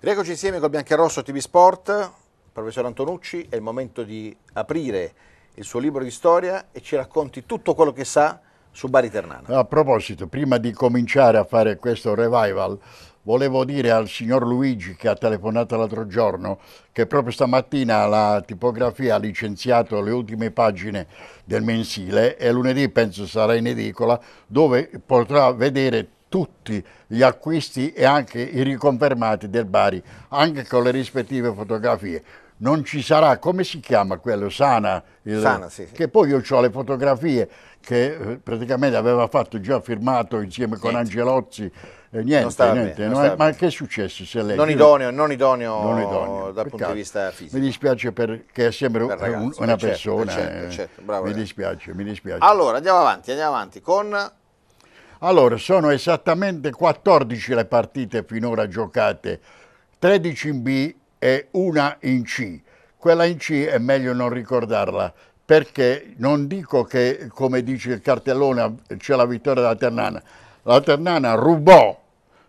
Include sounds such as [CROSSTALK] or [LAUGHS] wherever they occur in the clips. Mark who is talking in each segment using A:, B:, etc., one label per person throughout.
A: Rieccoci insieme con Biancherosso TV Sport, professor Antonucci, è il momento di aprire il suo libro di storia e ci racconti tutto quello che sa su Bari Ternana.
B: A proposito, prima di cominciare a fare questo revival, volevo dire al signor Luigi che ha telefonato l'altro giorno che proprio stamattina la tipografia ha licenziato le ultime pagine del mensile e lunedì penso sarà in edicola dove potrà vedere tutti gli acquisti e anche i riconfermati del Bari, anche con le rispettive fotografie. Non ci sarà, come si chiama quello? Sana? Il, Sana, sì, sì. Che poi io ho le fotografie che eh, praticamente aveva fatto già firmato insieme con niente. Angelozzi. E eh, niente, niente. Bene, ma che è successo se lei... Non idoneo,
A: non idoneo, non idoneo dal punto di vista
B: fisico. Mi dispiace perché è sempre per ragazzi, un, una eh, certo, persona. Certo, certo, bravo, mi dispiace, mi dispiace.
A: Allora, andiamo avanti, andiamo avanti con...
B: Allora, sono esattamente 14 le partite finora giocate, 13 in B e una in C. Quella in C è meglio non ricordarla, perché non dico che, come dice il cartellone, c'è la vittoria della Ternana. La Ternana rubò,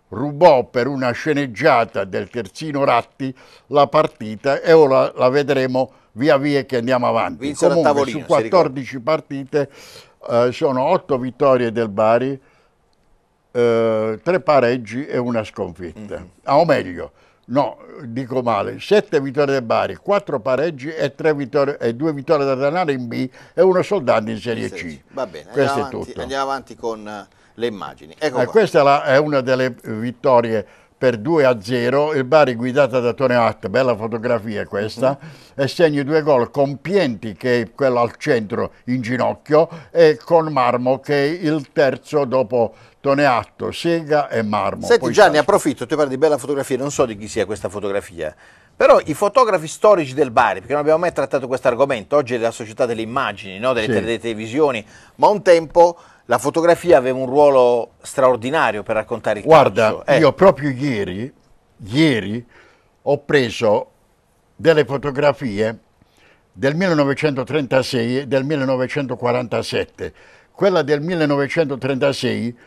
B: rubò per una sceneggiata del terzino Ratti la partita e ora la vedremo via via che andiamo avanti. Vincere Comunque su 14 partite eh, sono 8 vittorie del Bari, eh, tre pareggi e una sconfitta. mm Ah, o meglio, no, dico male, sette vittorie del Bari, quattro pareggi e, vittorie, e due vittorie da Danale in B e uno soldato in Serie C. Va bene, Questo andiamo, avanti,
A: andiamo avanti con eh, le immagini. Ecco eh, questa
B: è, la, è una delle vittorie per 2 a 0, il Bari guidata da Tone Hart, bella fotografia questa, mm -hmm. e segni due gol con Pienti che è quello al centro in ginocchio e con Marmo che è
A: il terzo dopo Toneatto, Sega e Marmo. Senti Poi Gianni, tassi. approfitto, tu parli di bella fotografia, non so di chi sia questa fotografia, però i fotografi storici del Bari, perché non abbiamo mai trattato questo argomento, oggi è la società delle immagini, no? delle sì. televisioni, ma un tempo la fotografia aveva un ruolo straordinario per raccontare il Guarda, calcio. Guarda,
B: eh. io proprio ieri, ieri ho preso delle fotografie del 1936 e del 1947. Quella del 1936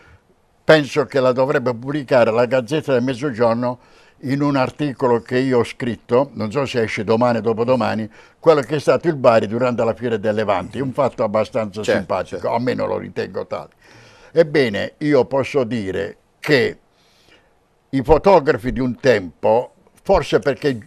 B: penso che la dovrebbe pubblicare la Gazzetta del Mezzogiorno in un articolo che io ho scritto, non so se esce domani o dopodomani, quello che è stato il Bari durante la Fiera del Levante, un fatto abbastanza certo, simpatico, certo. almeno lo ritengo tale. Ebbene, io posso dire che i fotografi di un tempo, forse perché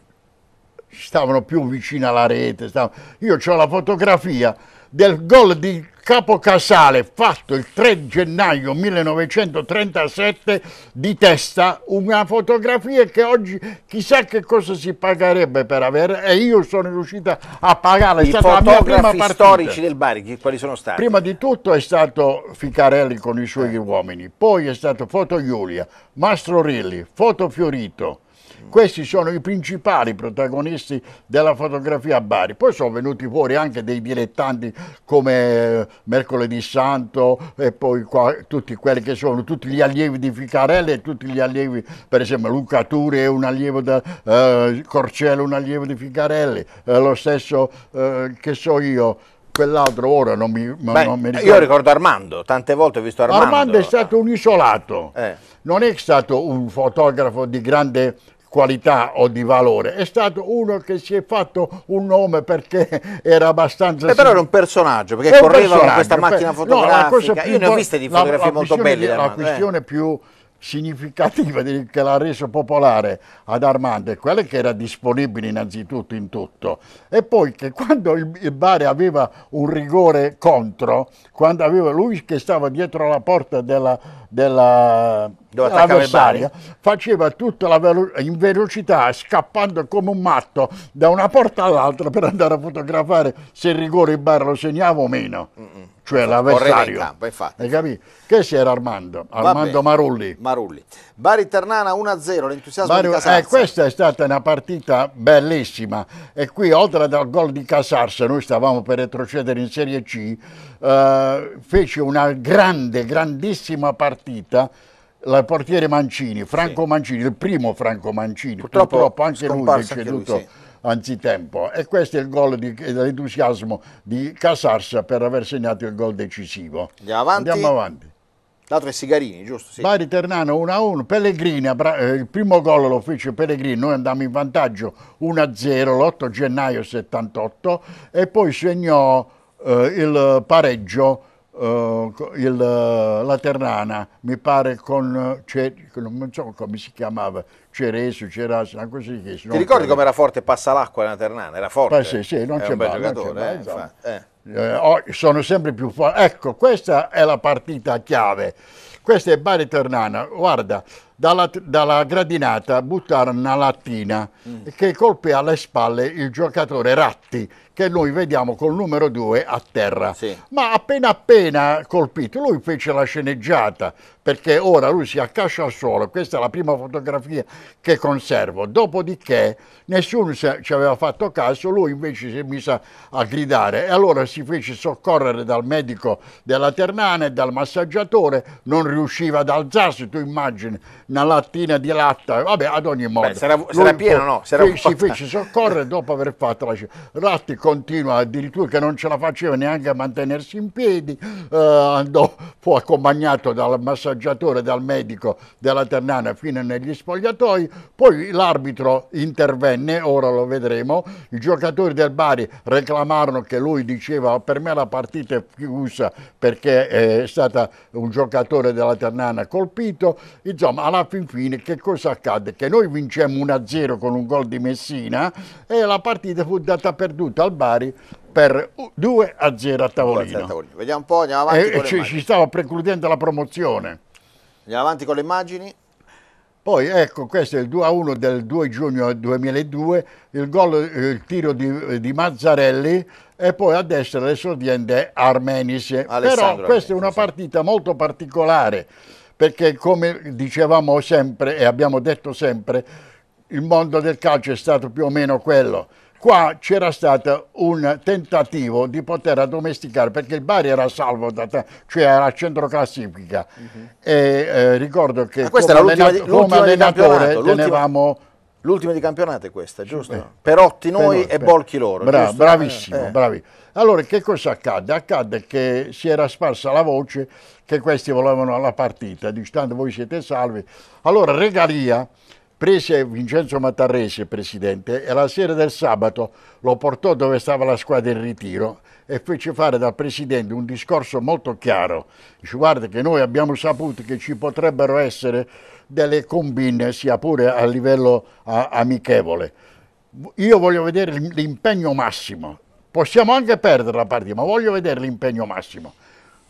B: stavano più vicino alla rete, stavano... io ho la fotografia del gol di Capocasale, fatto il 3 gennaio 1937 di testa, una fotografia che oggi chissà che cosa si pagherebbe per avere e io sono riuscita a
A: pagare. I fotografi storici del Bari, quali sono stati?
B: Prima di tutto è stato Ficarelli con i suoi eh. uomini, poi è stato Foto Giulia, Mastro Rilli, Foto Fiorito, questi sono i principali protagonisti della fotografia a Bari. Poi sono venuti fuori anche dei dilettanti come eh, Mercoledì Santo e poi qua, tutti quelli che sono tutti gli allievi di Ficarelli e tutti gli allievi, per esempio Luca Turi è un allievo da eh, Corcello, un allievo di Ficarelli, eh, lo stesso eh, che so io quell'altro ora non mi, Beh, non mi, ricordo. Io ricordo Armando,
A: tante volte ho visto Armando. Armando è
B: stato un isolato, eh. non è stato un fotografo di grande qualità o di valore, è stato uno che si è fatto un nome perché [LAUGHS] era abbastanza... Beh, però era un
A: personaggio, perché correva con questa macchina fotografica, no, io ne ho viste di fotografie la, molto belle. La questione
B: eh. più significativa che l'ha reso popolare ad Armando è quella che era disponibile innanzitutto in tutto e poi che quando il Bari aveva un rigore contro, quando aveva lui che stava dietro la porta della della, dell'avversario, faceva tutta la velo in velocità, scappando come un matto da una porta all'altra per andare a fotografare se il rigore in bar lo segnava o meno. Mm -mm. Cioè l'avversario, campo, infatti. Hai capito? Che si era Armando? Armando Marulli. Marulli.
A: Bari Ternana 1-0, l'entusiasmo di Casarsa. Eh, questa
B: è stata una partita bellissima e qui oltre al gol di Casarsa, noi stavamo per retrocedere in Serie C, eh, fece una grande, grandissima partita partita il portiere Mancini, Franco sì. Mancini, il primo Franco Mancini, purtroppo, purtroppo anche lui è ceduto sì. anzitempo e questo è il gol dell'entusiasmo di Casarsa per aver segnato il gol decisivo. Andiamo avanti. Andiamo avanti.
A: L'altro è Sigarini, giusto? Sì. Bari
B: Ternano 1-1, Pellegrini, eh, il primo gol lo fece Pellegrini, noi andammo in vantaggio 1-0 l'8 gennaio 78 e poi segnò eh, il pareggio Uh, il, eh, la Ternana, mi pare eh, con, non so come si chiamava,
A: Ceresu, Cerasi, una cosa di Ti ricordi come era forte passa l'acqua nella Ternana? Era forte. Beh, sì, sì, non c'è mai giocatore. Non va, eh,
B: eh. Oh, sono sempre più forti. Ecco, questa è la partita chiave. Questa è Bari Ternana. Guarda, dalla, dalla gradinata buttarono una lattina mm. che colpì alle spalle il giocatore Ratti, che noi vediamo col numero 2 a terra. Sì. Ma appena appena colpito, lui fece la sceneggiata, perché ora lui si accascia al suolo, questa è la prima fotografia che conservo. Dopodiché nessuno ci aveva fatto caso, lui invece si è messo a gridare e allora si fece soccorrere dal medico della Ternana e dal massaggiatore, non riusciva ad alzarsi, tu immagini, una lattina di latta, vabbè, ad ogni modo. Beh, sarà, sarà pieno, no? Sarà si fece, soccorre dopo aver fatto la cena. Ratti continua addirittura che non ce la faceva neanche a mantenersi in piedi, eh, andò, fu accompagnato dal massaggiatore, dal medico della Ternana fino negli spogliatoi, poi l'arbitro intervenne, ora lo vedremo, i giocatori del Bari reclamarono che lui diceva per me la partita è chiusa perché eh, è stato un giocatore della Ternana colpito, insomma alla fin fine che cosa accadde? Che noi vincemmo 1-0 con un gol di Messina e la partita fu data perduta al Bari per 2 a 0 a tavolino.
A: Vediamo un po', andiamo avanti. E, ci, ci,
B: stava precludendo la promozione.
A: Andiamo avanti con le immagini.
B: Poi ecco, questo è il 2 a 1 del 2 giugno 2002, il, gol, il tiro di, di Mazzarelli e poi a destra l'esordiente Armenis. Alessandro Però questa Armenis, è una partita molto particolare perché come dicevamo sempre e abbiamo detto sempre, il mondo del calcio è stato più o meno quello. Qua c'era stato un tentativo di poter addomesticare, perché il Bari era salvo, da cioè era a centro classifica. Uh mhm. -huh. e, eh, ricordo che ah, come, allenat come allenatore tenevamo... L'ultima di campionato è questa, giusto? Eh, Perotti noi per, e Bolchi loro. Bra bravissimo, eh. bravi. Allora che cosa accadde? Accadde che si era sparsa la voce che questi volevano la partita, dicendo voi siete salvi. Allora Regalia prese Vincenzo Mattarese presidente e la sera del sabato lo portò dove stava la squadra in ritiro e fece fare dal presidente un discorso molto chiaro. Dice guarda che noi abbiamo saputo che ci potrebbero essere delle combine sia pure a livello a, amichevole. Io voglio vedere l'impegno massimo. Possiamo anche perdere la partita, ma voglio vedere l'impegno massimo.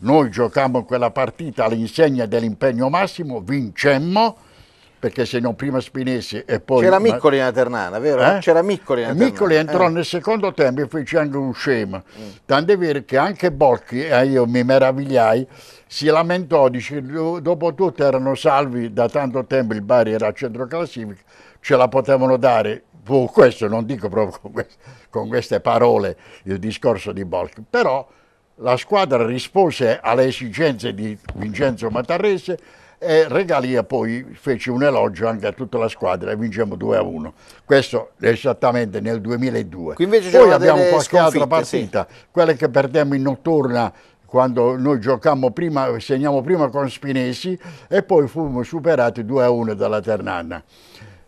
B: Noi giocammo quella partita all'insegna dell'impegno massimo, vincemmo, perché se non prima Spinesi e poi... C'era Miccoli in
A: Aternana, vero? Eh? C'era Miccoli in Aternana. Miccoli entrò eh. nel
B: secondo tempo e fece anche un scema. Mm. Tant'è vero che anche Bocchi, e eh, io mi meravigliai, si lamentò, dice, dopo tutto erano salvi da tanto tempo, il Bari era a centro classifica, ce la potevano dare. Fu questo, non dico proprio con, [LAUGHS] queste, con queste parole il discorso di Bocchi, però la squadra rispose alle esigenze di Vincenzo Matarrese e Regalia poi fece un elogio anche a tutta la squadra e vincemmo 2 a 1. Questo esattamente nel 2002. Poi abbiamo qualche altra partita, sì. quelle che perdemmo in notturna quando noi giocammo prima, segniamo prima con Spinesi e poi fummo superati 2 a 1 dalla Ternana.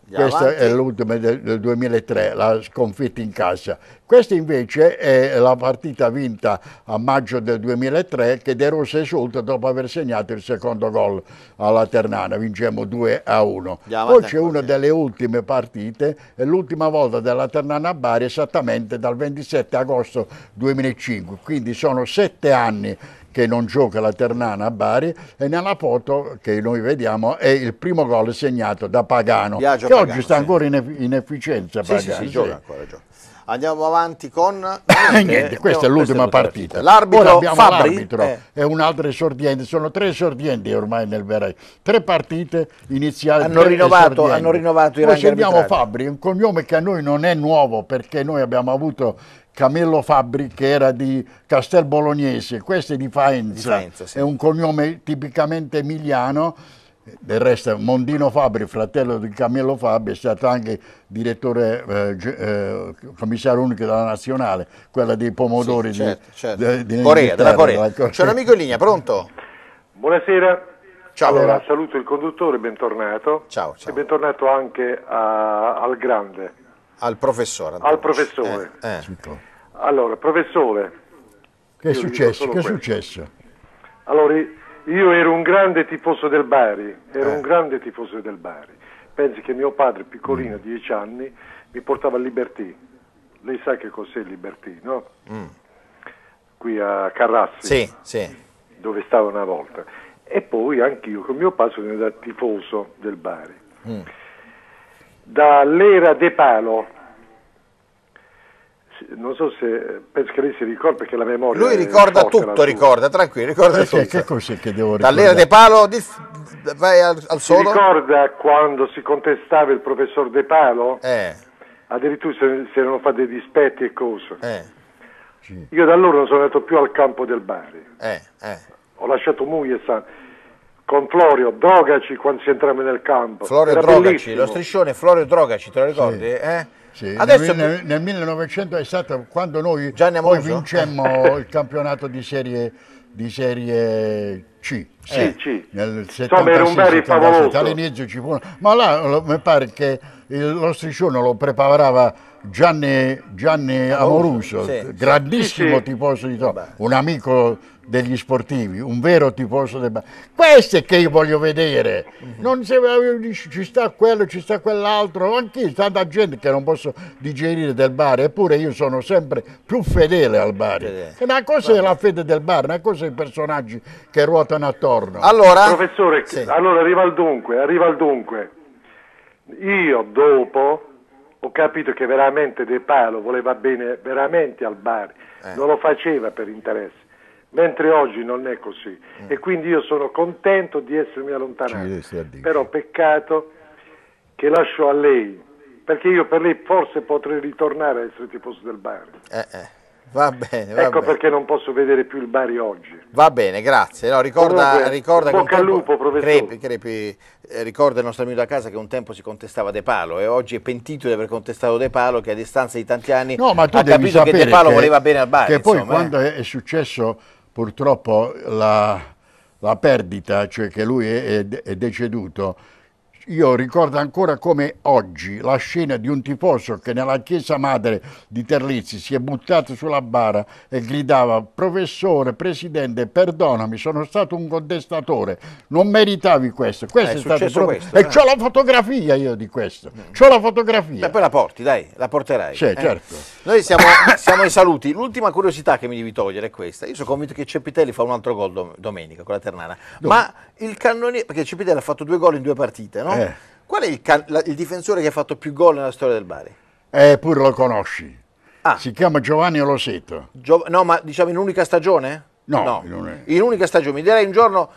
C: Andiamo Questa avanti. è
B: l'ultima del, 2003, la sconfitta in cassa. Questa invece è la partita vinta a maggio del 2003 che De Rosa esulta dopo aver segnato il secondo gol alla Ternana, vincemmo 2 a 1. Poi c'è una delle ultime partite, è l'ultima volta della Ternana a Bari esattamente dal 27 agosto 2005, quindi sono sette anni che non gioca la Ternana a Bari e nella foto che noi vediamo è il primo gol segnato da Pagano Biagio che Pagano, oggi sta sì. ancora in, in efficienza sì, Pagano. Sì, sì, gioca
A: ancora, gioca. Andiamo avanti con... [COUGHS] Niente, questa è l'ultima partita. L'arbitro Fabri... L'arbitro eh.
B: è un'altra esordiente, sono tre esordienti ormai nel Verai. Tre partite iniziali. Hanno, rinnovato, hanno rinnovato i Poi sentiamo arbitrari. Fabri, un cognome che a noi non è nuovo perché noi abbiamo avuto Camillo Fabbri che era di Castel Bolognese, questo è di Faenza, di Faenza sì. è un cognome tipicamente emiliano, del resto Mondino Fabri, fratello di Camillo Fabri, è stato anche direttore eh, eh, commissario unico della nazionale, quella dei pomodori sì, certo, di, certo. di, di Corea, della Corea. C'è un amico
C: in linea, pronto? Buonasera. Ciao, allora, saluto il conduttore, bentornato. Ciao, ciao. E bentornato anche a, al Grande.
A: Al professore.
C: Al professore. Eh, eh. Allora, professore. Che è successo? Che è
A: successo?
C: Allora, io ero un grande tifoso del Bari, ero eh. un grande tifoso del Bari. Pensi che mio padre, piccolino, mm. dieci anni, mi portava a Liberty. Lei sa che cos'è Liberty, no? Mm. Qui a Carrassi. Sì, sì. Dove stavo una volta. E poi anch'io con mio padre sono andato tifoso del Bari. Mm dall'era De Palo. Non so se Pescari si ricorda perché la memoria. Lui ricorda tutto, ricorda, tranquillo, ricorda eh, tutto. Che,
A: cos'è che devo ricordare? Dall'era De Palo di,
C: vai al, al solo. ricorda quando si contestava il professor De Palo? Eh. Addirittura si erano fatti dei dispetti e cose. Eh. Sì. Io da allora non sono andato più al campo del Bari. Eh, eh. Ho lasciato moglie e sangue con Florio Drogaci quando si entriamo nel campo. Florio Era Drogaci, bellissimo. lo striscione Florio Drogaci, te lo ricordi? Sì. Eh? Sì, Adesso... nel,
B: nel 1900 è quando noi poi vincemmo [LAUGHS] il campionato di serie, di serie C. Sì, eh, C. Nel 76, Insomma, era un bel favoloso. Ma là mi pare che lo striscione lo preparava Gianni, Gianni Amoruso, sì, grandissimo sì, tifoso di Roma, un amico degli sportivi, un vero tifoso del Bari. Questo è che io voglio vedere. Mhm. Non se, ci sta quello, ci sta quell'altro, anch'io, tanta gente che non posso digerire del bar, eppure io sono sempre più
C: fedele al bar.
B: Una cosa è la fede del bar, una cosa è i personaggi che ruotano attorno. Allora,
C: professore, sì. allora arriva al dunque, arriva al dunque. Io dopo ho capito che veramente De Palo voleva bene veramente al bar, eh. non lo faceva per interesse mentre oggi non è così eh. e quindi io sono contento di essermi allontanato, però peccato che lascio a lei, perché io per lei forse potrei ritornare a essere tifoso del bar.
A: Eh, eh. Va bene, va ecco bene.
C: perché non posso vedere più il Bari oggi.
A: Va bene, grazie. No, ricorda, Comunque, ricorda bocca al lupo, professore. Crepi, crepi, eh, ricorda il nostro amico da casa che un tempo si contestava De Palo e eh. oggi è pentito di aver contestato De Palo che a distanza di tanti anni no, ha capito che De Palo che, voleva bene al Bari. Che poi insomma, eh. quando
B: eh. è successo purtroppo la, la perdita, cioè che lui è, è deceduto, io ricordo ancora come oggi la scena di un tifoso che nella chiesa madre di Terlizzi si è buttato sulla bara e gridava professore, presidente, perdonami, sono stato un contestatore, non meritavi questo. questo, eh, è stato proprio... questo e eh. ho la fotografia io di questo,
A: mm. ho la fotografia. E poi la porti, dai, la porterai. Sì, eh. Certo. Noi siamo, [COUGHS] siamo ai saluti. L'ultima curiosità che mi devi togliere è questa. Io sono convinto che Cepitelli fa un altro gol dom domenica con la Ternana. Dove? Ma il cannoniere, perché Cepitelli ha fatto due gol in due partite, no? Eh. eh. Qual è il, la, il, difensore che ha fatto più gol nella storia del Bari?
B: Eppure eh, lo conosci. Ah. Si chiama Giovanni Oloseto.
A: Gio no, ma diciamo in unica stagione? No, no. In, un... in unica stagione. Mi direi un giorno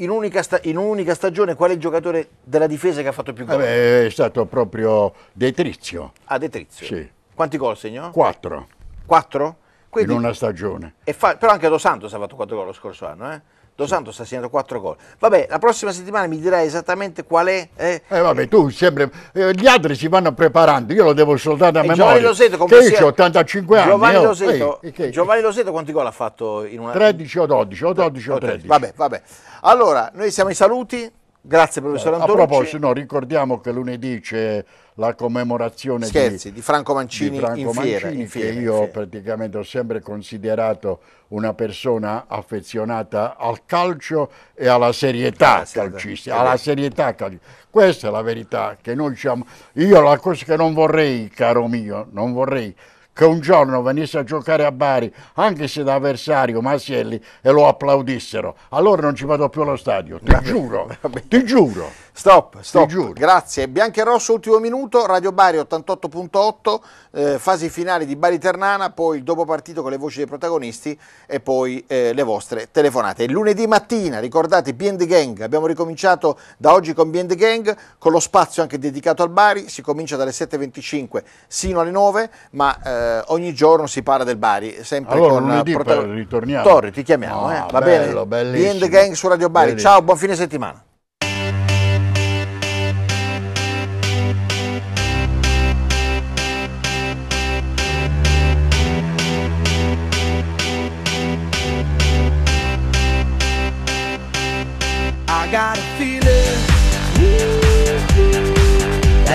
A: in un'unica, sta un stagione qual è il giocatore della difesa che ha fatto più gol? Eh,
B: è stato proprio Detrizio.
A: Ah, Detrizio. Sì. Quanti gol segnò? Quattro. Quattro? Quindi, in una
B: stagione.
A: però anche Dos Santos ha fatto quattro gol lo scorso anno, eh? Dos Santos sta segnando 4 gol. Vabbè, la prossima settimana mi dirai esattamente qual è. Eh,
B: eh vabbè, tu sempre. Eh, gli altri si vanno preparando, io lo devo soltanto a eh, memoria. Giovanni Loseto, come che io ho 85 anni. Giovanni, io, eh, oh, Loseto, eh,
A: eh Giovanni Loseto, quanti gol ha fatto in una. 13
B: o 12, o 12 o 13. Vabbè,
A: vabbè. Allora, noi siamo i saluti. Grazie professor Antonucci. Eh, a proposito,
B: no, ricordiamo che lunedì c'è la commemorazione Scherzi, di, di, Franco Mancini, di Franco in, Mancini fiera, in fiera, che io fiera. praticamente ho sempre considerato una persona affezionata al calcio e alla serietà ah, calcistica, alla serietà calcistica. Questa è la verità che noi siamo. Io la cosa che non vorrei, caro mio, non vorrei che un giorno venisse a giocare a Bari, anche se da avversario Masielli, e lo applaudissero. Allora non ci vado
A: più allo stadio, ti giuro, ti giuro. Stop, stop. Grazie. Bianca e Rosso, ultimo minuto, Radio Bari 88.8, eh, fasi finali di Bari Ternana, poi il dopo partito con le voci dei protagonisti e poi eh, le vostre telefonate. Il lunedì mattina, ricordate, Band Gang, abbiamo ricominciato da oggi con Band Gang, con lo spazio anche dedicato al Bari, si comincia dalle 7.25 sino alle 9, ma eh, ogni giorno si parla del Bari, sempre allora, con eh, lunedì protagon... ritorniamo. Torri, ti chiamiamo, no, eh. Va bello, bene? Bellissimo. Gang su Radio Bari. Bellissimo. Ciao, buon fine settimana.